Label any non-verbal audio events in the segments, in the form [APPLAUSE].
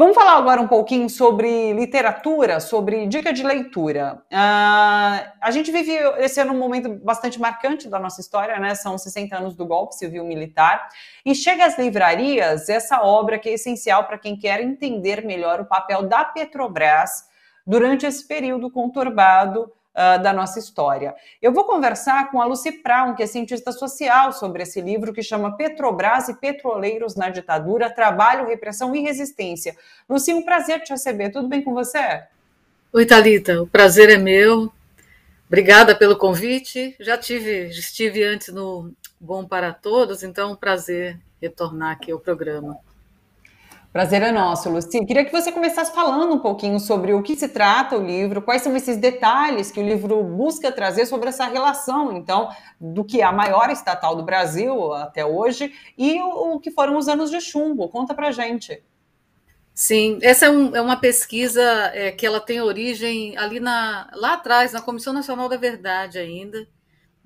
Vamos falar agora um pouquinho sobre literatura, sobre dica de leitura. Uh, a gente vive esse ano um momento bastante marcante da nossa história, né? São 60 anos do golpe civil militar. E chega às livrarias essa obra que é essencial para quem quer entender melhor o papel da Petrobras durante esse período conturbado ah, da nossa história. Eu vou conversar com a Lucy Praun, que é cientista social, sobre esse livro que chama Petrobras e Petroleiros na Ditadura, Trabalho, Repressão e Resistência. Lucy, um prazer te receber. Tudo bem com você? Oi, Thalita. O prazer é meu. Obrigada pelo convite. Já tive, já estive antes no Bom para Todos, então é um prazer retornar aqui ao programa. Prazer é nosso, Luci. Queria que você começasse falando um pouquinho sobre o que se trata o livro, quais são esses detalhes que o livro busca trazer sobre essa relação, então, do que é a maior estatal do Brasil até hoje e o, o que foram os anos de chumbo. Conta pra gente. Sim, essa é, um, é uma pesquisa é, que ela tem origem ali na, lá atrás, na Comissão Nacional da Verdade ainda,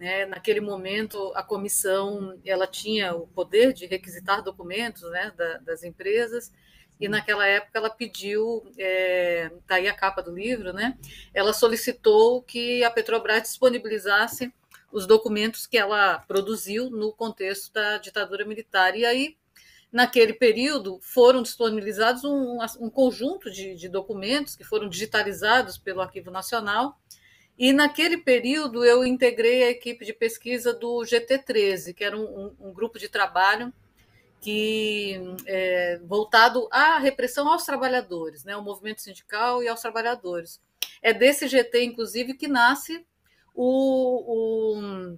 né? Naquele momento, a comissão ela tinha o poder de requisitar documentos né, da, das empresas, e naquela época ela pediu, está é, tá aí a capa do livro, né? ela solicitou que a Petrobras disponibilizasse os documentos que ela produziu no contexto da ditadura militar. E aí, naquele período, foram disponibilizados um, um conjunto de, de documentos que foram digitalizados pelo Arquivo Nacional, e naquele período eu integrei a equipe de pesquisa do GT13, que era um, um, um grupo de trabalho que é, voltado à repressão aos trabalhadores, né, ao movimento sindical e aos trabalhadores. É desse GT, inclusive, que nasce o, o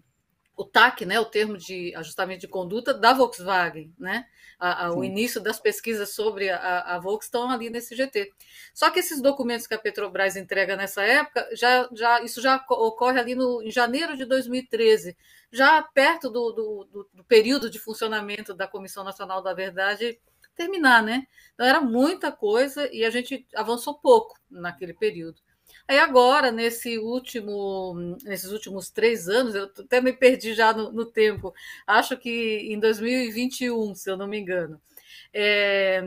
o TAC, né, o termo de ajustamento de conduta da Volkswagen, né? A, a, o início das pesquisas sobre a, a Volkswagen estão ali nesse GT. Só que esses documentos que a Petrobras entrega nessa época, já, já isso já ocorre ali no, em janeiro de 2013, já perto do, do, do, do período de funcionamento da Comissão Nacional da Verdade terminar, né? Então era muita coisa e a gente avançou pouco naquele período. Aí agora, nesse último, nesses últimos três anos, eu até me perdi já no, no tempo, acho que em 2021, se eu não me engano, é,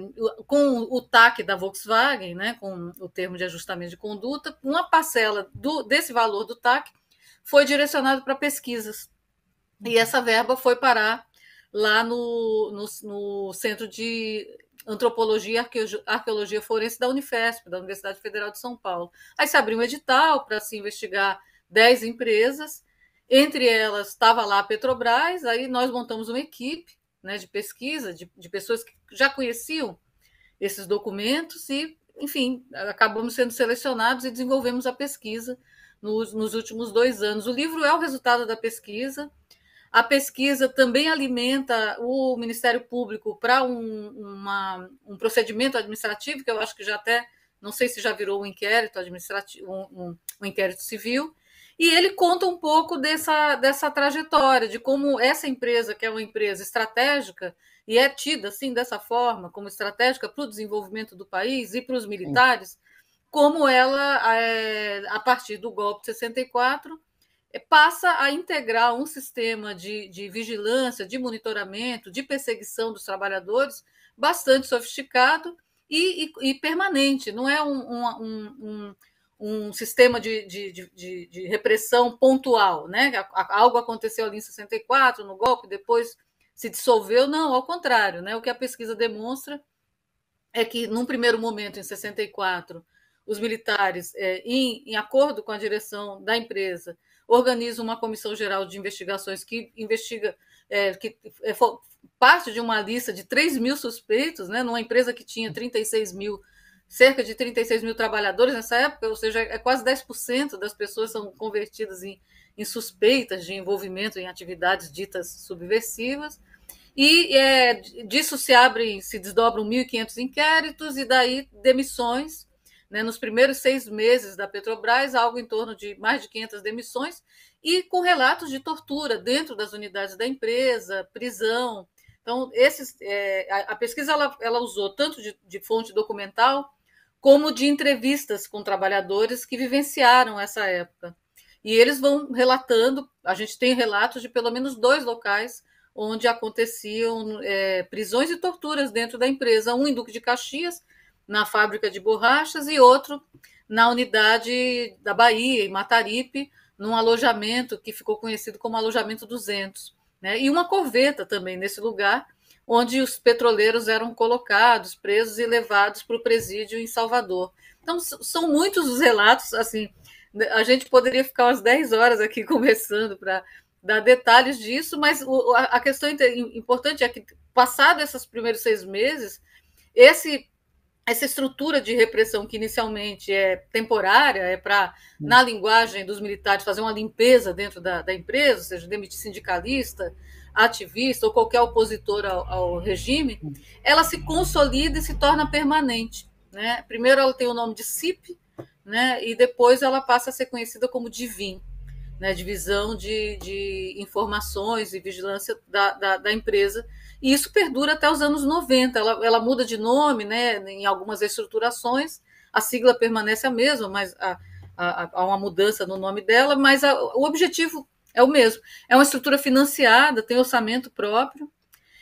com o TAC da Volkswagen, né, com o termo de ajustamento de conduta, uma parcela do, desse valor do TAC foi direcionado para pesquisas. E essa verba foi parar lá no, no, no centro de antropologia e arqueologia forense da Unifesp, da Universidade Federal de São Paulo. Aí se abriu um edital para se investigar 10 empresas, entre elas estava lá a Petrobras, aí nós montamos uma equipe né, de pesquisa, de, de pessoas que já conheciam esses documentos e, enfim, acabamos sendo selecionados e desenvolvemos a pesquisa nos, nos últimos dois anos. O livro é o resultado da pesquisa, a pesquisa também alimenta o Ministério Público para um, um, procedimento administrativo, que eu acho que já até, não sei se já virou um inquérito administrativo, um, um, um inquérito civil, e ele conta um pouco dessa, dessa trajetória, de como essa empresa, que é uma empresa estratégica, e é tida assim dessa forma, como estratégica para o desenvolvimento do país e para os militares, como ela, eh, a partir do golpe de 64, passa a integrar um sistema de, de vigilância, de monitoramento, de perseguição dos trabalhadores bastante sofisticado e, e, e permanente. Não é um, um, um, um sistema de, de, de, de, repressão pontual, né? Algo aconteceu ali em 64, no golpe, depois se dissolveu. Não, ao contrário, né? O que a pesquisa demonstra é que, num primeiro momento, em 64, os militares, é, em, em acordo com a direção da empresa, organiza uma comissão geral de investigações que investiga, é, que é, parte de uma lista de 3 mil suspeitos, né, numa empresa que tinha 36 mil, cerca de 36 mil trabalhadores nessa época, ou seja, é quase 10% das pessoas são convertidas em, em suspeitas de envolvimento em atividades ditas subversivas. E é, disso se abrem, se desdobram 1.500 inquéritos e daí demissões né, nos primeiros seis meses da Petrobras, algo em torno de mais de 500 demissões, e com relatos de tortura dentro das unidades da empresa, prisão. Então, esses, é, a, a, pesquisa ela, ela usou tanto de, de fonte documental como de entrevistas com trabalhadores que vivenciaram essa época. E eles vão relatando, a gente tem relatos de pelo menos dois locais onde aconteciam é, prisões e torturas dentro da empresa, um em Duque de Caxias na fábrica de borrachas e outro na unidade da Bahia, em Mataripe, num alojamento que ficou conhecido como Alojamento 200. Né? E uma corveta também nesse lugar, onde os petroleiros eram colocados, presos e levados para o presídio em Salvador. Então, são muitos os relatos, assim, né, a gente poderia ficar umas 10 horas aqui [LAUGHS] conversando para dar detalhes disso, mas a questão importante é que, passado esses primeiros seis meses, esse essa estrutura de repressão que inicialmente é temporária, é para, hum. na linguagem dos militares, fazer uma limpeza dentro da, da, empresa, ou seja, demitir sindicalista, ativista ou qualquer opositor ao, ao, regime, hum. ela se consolida e se torna permanente. Né? Primeiro ela tem o nome de CIP, né? e depois ela passa a ser conhecida como DIVIN né, divisão de, de informações e vigilância da, da, da, empresa. E isso perdura até os anos 90. Ela, ela muda de nome né, em algumas estruturações, a sigla permanece a mesma, mas há, há, há uma mudança no nome dela, mas a, o objetivo é o mesmo. É uma estrutura financiada, tem orçamento próprio.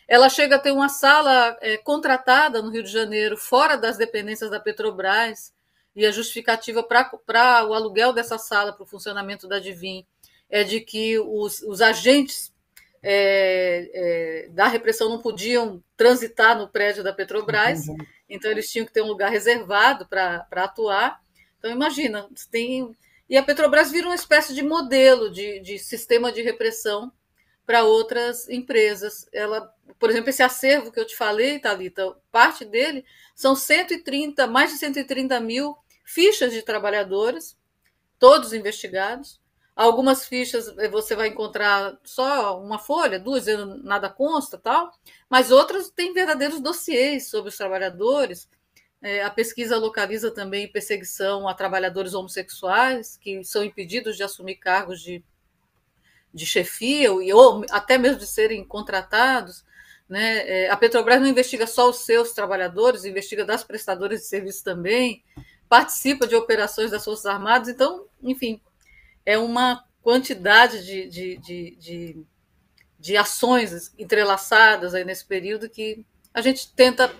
Ela chega a ter uma sala é, contratada no Rio de Janeiro, fora das dependências da Petrobras, e a justificativa para o aluguel dessa sala, para o funcionamento da Divin, é de que os, os agentes é, é, da repressão não podiam transitar no prédio da Petrobras, uhum. então eles tinham que ter um lugar reservado para atuar. Então, imagina, tem. E a Petrobras vira uma espécie de modelo de, de sistema de repressão para outras empresas. Ela, por exemplo, esse acervo que eu te falei, Talita, parte dele são 130, mais de 130 mil fichas de trabalhadores, todos investigados. Algumas fichas eh, você vai encontrar só uma folha, duas, nada consta, tal, mas outras têm verdadeiros dossiês sobre os trabalhadores. É, a pesquisa localiza também perseguição a trabalhadores homossexuais que são impedidos de assumir cargos de, de chefia ou, ou até mesmo de serem contratados. Né? É, a Petrobras não investiga só os seus trabalhadores, investiga das prestadoras de serviço também participa de operações das Forças Armadas, então, enfim, é uma quantidade de, de, de, de, de ações entrelaçadas aí nesse período que a gente tenta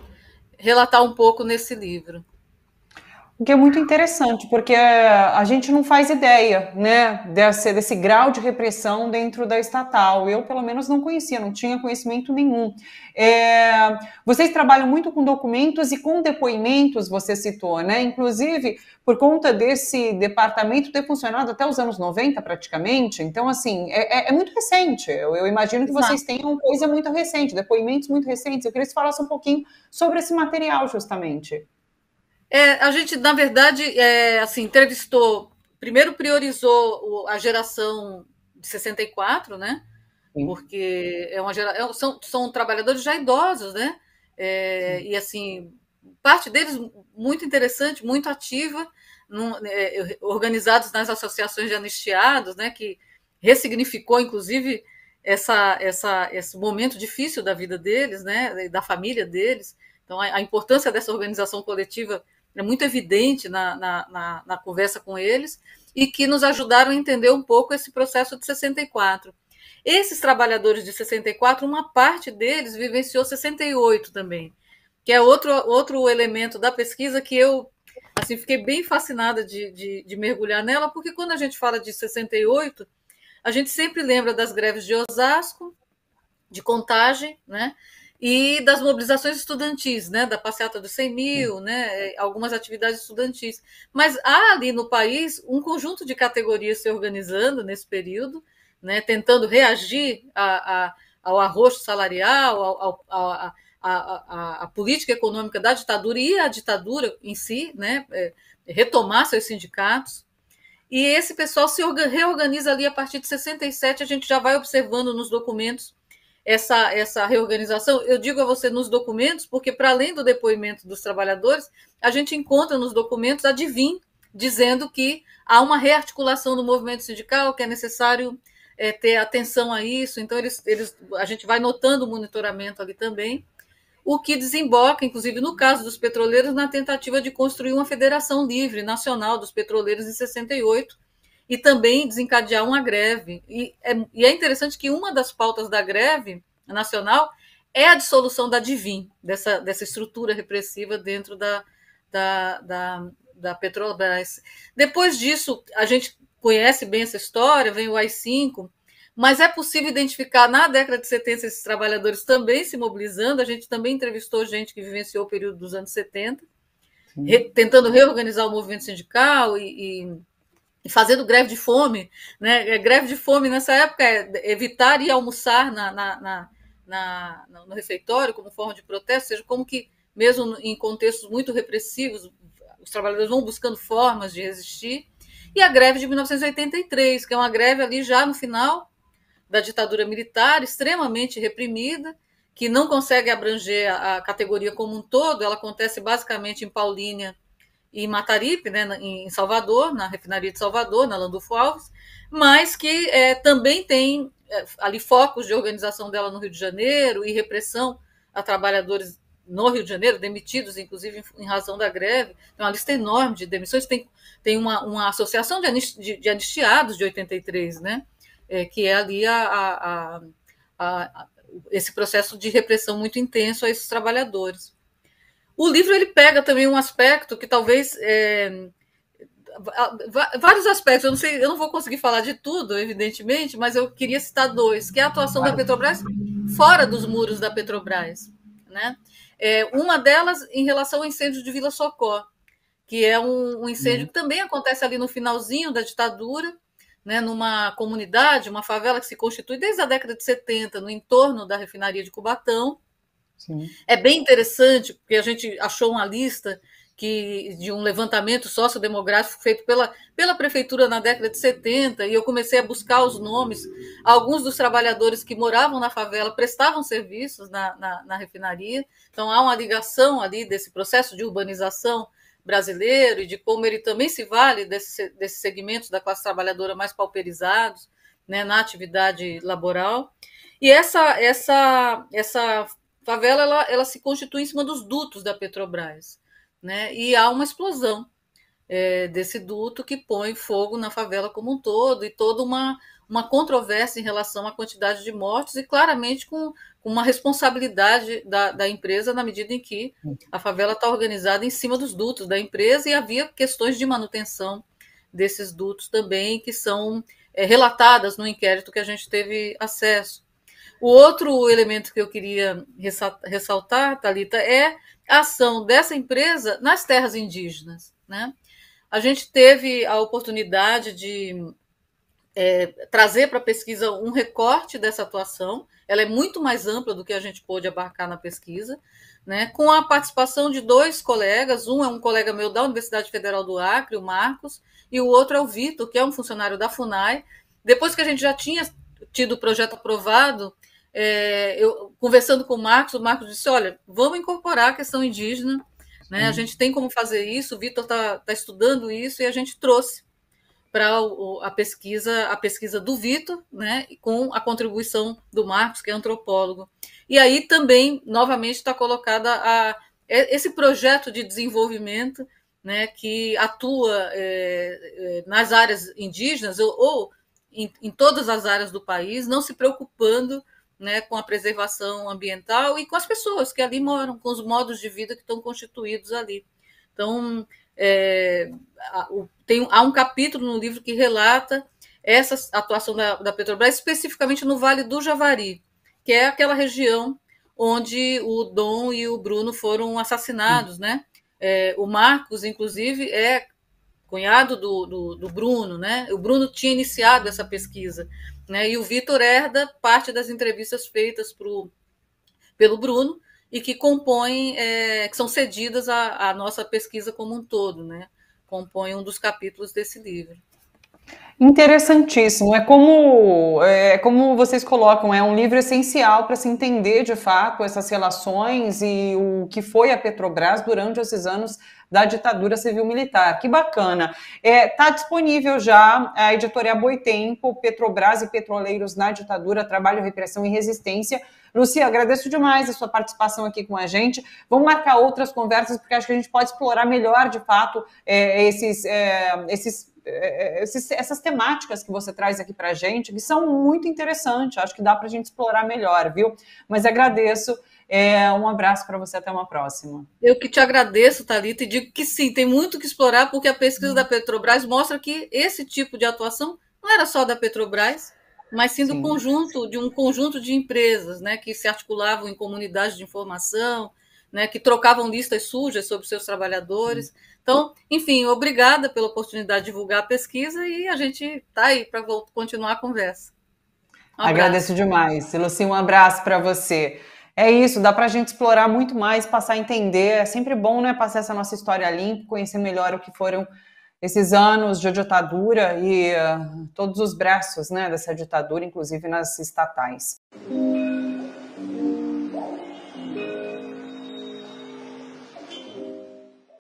relatar um pouco nesse livro. O que é muito interessante, porque é, a gente não faz ideia né, desse, desse grau de repressão dentro da estatal. Eu, pelo menos, não conhecia, não tinha conhecimento nenhum. É, vocês trabalham muito com documentos e com depoimentos, você citou, né? Inclusive, por conta desse departamento ter funcionado até os anos 90, praticamente. Então, assim, é, é, é muito recente. Eu, eu imagino que Exato. vocês tenham coisa muito recente, depoimentos muito recentes. Eu queria que você falasse um pouquinho sobre esse material, justamente. É, a gente, na verdade, é, assim, entrevistou, primeiro priorizou a geração de 64, né? Sim. Porque é uma gera... É são, são trabalhadores já idosos, né? É, e assim, parte deles muito interessante, muito ativa, é, organizados nas associações de anistiados, né? Que ressignificou, inclusive, essa, essa, esse momento difícil da vida deles, né? Da família deles. Então, a, a importância dessa organização coletiva é muito evidente na, na, na, na conversa com eles, e que nos ajudaram a entender um pouco esse processo de 64. Esses trabalhadores de 64, uma parte deles vivenciou 68 também, que é outro, outro elemento da pesquisa que eu assim fiquei bem fascinada de, de, de mergulhar nela, porque quando a gente fala de 68, a gente sempre lembra das greves de Osasco, de Contagem, né? e das mobilizações estudantis, né, da passeata dos 100 mil, né, algumas atividades estudantis. Mas há ali no país um conjunto de categorias se organizando nesse período, né, tentando reagir a, a, ao arroxo salarial, ao, ao, a, a, política econômica da ditadura e a ditadura em si, né, é, retomar seus sindicatos. E esse pessoal se reorganiza ali a partir de 67, a gente já vai observando nos documentos essa, essa reorganização, eu digo a você nos documentos, porque para além do depoimento dos trabalhadores, a gente encontra nos documentos a Divin dizendo que há uma rearticulação do movimento sindical, que é necessário é, ter atenção a isso. Então, eles, eles, a gente vai notando o monitoramento ali também, o que desemboca, inclusive no caso dos petroleiros, na tentativa de construir uma federação livre nacional dos petroleiros em 68, e também desencadear uma greve. E é, e é interessante que uma das pautas da greve nacional é a dissolução da DIVIM, dessa, dessa estrutura repressiva dentro da, da, da, da Petrobras. Depois disso, a gente conhece bem essa história, vem o AI-5, mas é possível identificar na década de 70 esses trabalhadores também se mobilizando. A gente também entrevistou gente que vivenciou o período dos anos 70, re, tentando reorganizar o movimento sindical e, e fazendo greve de fome, né? É, greve de fome nessa época é evitar ir almoçar na, na, na, no refeitório como forma de protesto, seja como que mesmo em contextos muito repressivos, os trabalhadores vão buscando formas de resistir. E a greve de 1983, que é uma greve ali já no final da ditadura militar, extremamente reprimida, que não consegue abranger a, a categoria como um todo, ela acontece basicamente em Paulínia e Mataripe, né, em Salvador, na refinaria de Salvador, na Landulfo Alves, mas que é, também tem é, ali focos de organização dela no Rio de Janeiro e repressão a trabalhadores no Rio de Janeiro, demitidos, inclusive, em razão da greve. Tem uma lista enorme de demissões. Tem, tem uma, uma associação de, de, de anistiados de 83, né? É, que é ali a, a, a, a, esse processo de repressão muito intenso a esses trabalhadores. O livro ele pega também um aspecto que talvez é, vários aspectos. Eu não sei, eu não vou conseguir falar de tudo, evidentemente, mas eu queria citar dois, que é a atuação da Petrobras fora dos muros da Petrobras, né? É, uma delas em relação ao incêndio de Vila Socó, que é um, um incêndio uhum. que também acontece ali no finalzinho da ditadura, né, numa comunidade, uma favela que se constitui desde a década de 70, no entorno da refinaria de Cubatão, Sim. É bem interessante, porque a gente achou uma lista que de um levantamento sociodemográfico feito pela, pela prefeitura na década de 70, e eu comecei a buscar os nomes. Alguns dos trabalhadores que moravam na favela prestavam serviços na, na, na refinaria, então há uma ligação ali desse processo de urbanização brasileiro e de como ele também se vale desses desse segmentos da classe trabalhadora mais pauperizados né, na atividade laboral. E essa, essa, essa favela ela, ela se constitui em cima dos dutos da Petrobras, né? E há uma explosão é, desse duto que põe fogo na favela como um todo e toda uma uma controvérsia em relação à quantidade de mortes e claramente com, com uma responsabilidade da, da, empresa na medida em que a favela está organizada em cima dos dutos da empresa e havia questões de manutenção desses dutos também que são é, relatadas no inquérito que a gente teve acesso. O outro elemento que eu queria ressaltar, Talita, é a ação dessa empresa nas terras indígenas. Né? A gente teve a oportunidade de é, trazer para a pesquisa um recorte dessa atuação. Ela é muito mais ampla do que a gente pôde abarcar na pesquisa, né? com a participação de dois colegas. Um é um colega meu da Universidade Federal do Acre, o Marcos, e o outro é o Vitor, que é um funcionário da FUNAI. Depois que a gente já tinha tido o projeto aprovado, é, eu conversando com o Marcos, o Marcos disse: olha, vamos incorporar a questão indígena, né? A uhum. gente tem como fazer isso, o Vitor está tá estudando isso e a gente trouxe para a pesquisa, a pesquisa do Vitor, né? Com a contribuição do Marcos, que é antropólogo. E aí também, novamente, está colocada a, é, esse projeto de desenvolvimento. Né, que atua é, é, nas áreas indígenas ou, ou em, em todas as áreas do país, não se preocupando né, com a preservação ambiental e com as pessoas que ali moram, com os modos de vida que estão constituídos ali. Então, é, tem, há um capítulo no livro que relata essa atuação da, da, Petrobras, especificamente no Vale do Javari, que é aquela região onde o Dom e o Bruno foram assassinados, né? É, o Marcos, inclusive, é cunhado do, do, do, Bruno, né? O Bruno tinha iniciado essa pesquisa, né? E o Vitor herda parte das entrevistas feitas pro, pelo Bruno e que compõem, é, que são cedidas à, à nossa pesquisa como um todo, né? Compõem um dos capítulos desse livro. Interessantíssimo. É como, é, é como vocês colocam, é um livro essencial para se entender de fato essas relações e o que foi a Petrobras durante esses anos da ditadura civil-militar. Que bacana. Está é, tá disponível já a editora Boitempo, Petrobras e Petroleiros na Ditadura, Trabalho, Repressão e Resistência Lucia, agradeço demais a sua participação aqui com a gente. Vamos marcar outras conversas, porque acho que a gente pode explorar melhor, de fato, é, esses, é, é, esses essas temáticas que você traz aqui para a gente, que são muito interessantes, acho que dá para a gente explorar melhor, viu? Mas agradeço, é, um abraço para você, até uma próxima. Eu que te agradeço, Thalita, e digo que sim, tem muito que explorar, porque a pesquisa hum. da Petrobras mostra que esse tipo de atuação não era só da Petrobras, mas sim do sim. conjunto, de um conjunto de empresas né, que se articulavam em comunidades de informação, né, que trocavam listas sujas sobre seus trabalhadores. Sim. Então, enfim, obrigada pela oportunidade de divulgar a pesquisa e a gente está aí para continuar a conversa. Um Agradeço demais. Luci, um abraço para você. É isso, dá para a gente explorar muito mais, passar a entender. É sempre bom né, passar essa nossa história limpa, conhecer melhor o que foram esses anos de ditadura e uh, todos os braços né, dessa ditadura, inclusive nas estatais.